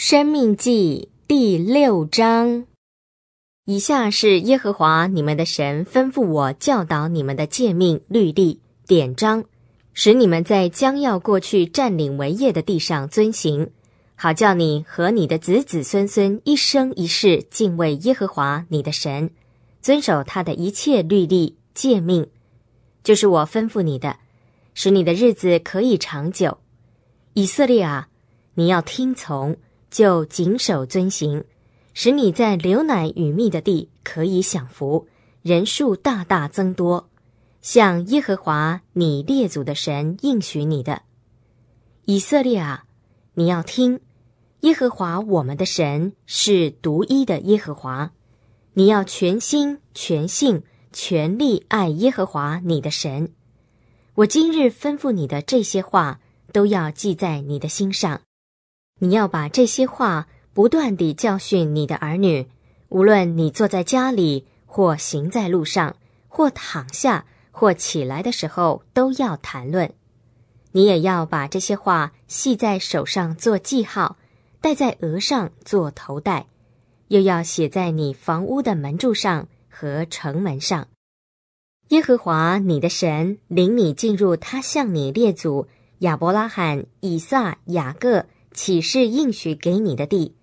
生命记第六章，以下是耶和华你们的神吩咐我教导你们的诫命、律例、典章，使你们在将要过去占领为业的地上遵行，好叫你和你的子子孙孙一生一世敬畏耶和华你的神，遵守他的一切律例诫命，就是我吩咐你的，使你的日子可以长久。以色列啊，你要听从。就谨守遵行，使你在流奶与蜜的地可以享福，人数大大增多，像耶和华你列祖的神应许你的。以色列啊，你要听，耶和华我们的神是独一的耶和华，你要全心、全性、全力爱耶和华你的神。我今日吩咐你的这些话，都要记在你的心上。你要把这些话不断地教训你的儿女，无论你坐在家里，或行在路上，或躺下，或起来的时候，都要谈论。你也要把这些话系在手上做记号，戴在额上做头带，又要写在你房屋的门柱上和城门上。耶和华你的神领你进入，他向你列祖亚伯拉罕、以撒、雅各。岂是应许给你的地？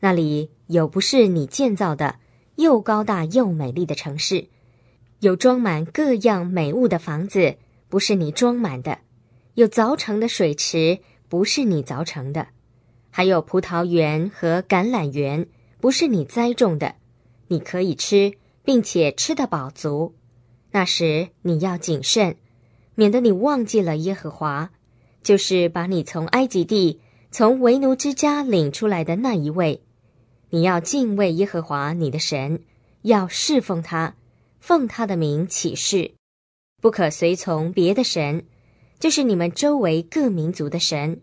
那里有不是你建造的又高大又美丽的城市，有装满各样美物的房子，不是你装满的；有凿成的水池，不是你凿成的；还有葡萄园和橄榄园，不是你栽种的。你可以吃，并且吃得饱足。那时你要谨慎，免得你忘记了耶和华，就是把你从埃及地。从为奴之家领出来的那一位，你要敬畏耶和华你的神，要侍奉他，奉他的名起誓，不可随从别的神，就是你们周围各民族的神，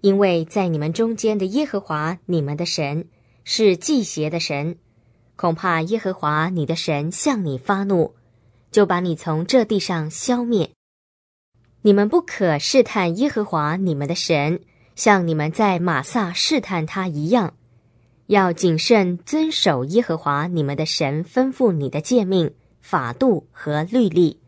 因为在你们中间的耶和华你们的神是祭邪的神，恐怕耶和华你的神向你发怒，就把你从这地上消灭。你们不可试探耶和华你们的神。像你们在玛萨试探他一样，要谨慎遵守耶和华你们的神吩咐你的诫命、法度和律例。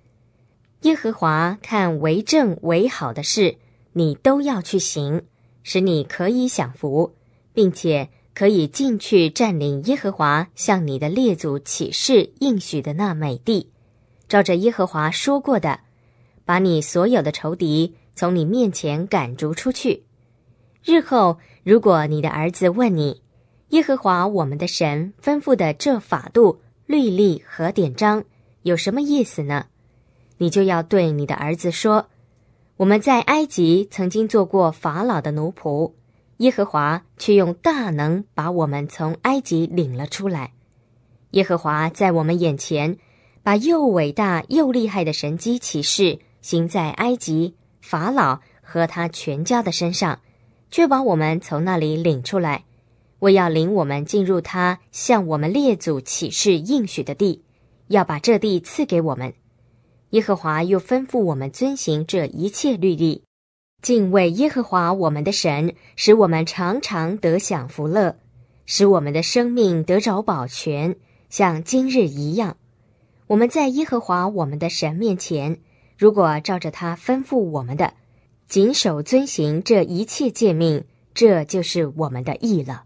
耶和华看为正为好的事，你都要去行，使你可以享福，并且可以进去占领耶和华向你的列祖启示应许的那美地，照着耶和华说过的，把你所有的仇敌从你面前赶逐出去。日后，如果你的儿子问你：“耶和华我们的神吩咐的这法度、律例和典章有什么意思呢？”你就要对你的儿子说：“我们在埃及曾经做过法老的奴仆，耶和华却用大能把我们从埃及领了出来。耶和华在我们眼前把又伟大又厉害的神机骑士行在埃及法老和他全家的身上。”确保我们从那里领出来，为要领我们进入他向我们列祖启示应许的地，要把这地赐给我们。耶和华又吩咐我们遵行这一切律例，敬畏耶和华我们的神，使我们常常得享福乐，使我们的生命得着保全，像今日一样。我们在耶和华我们的神面前，如果照着他吩咐我们的。谨守遵行这一切诫命，这就是我们的义了。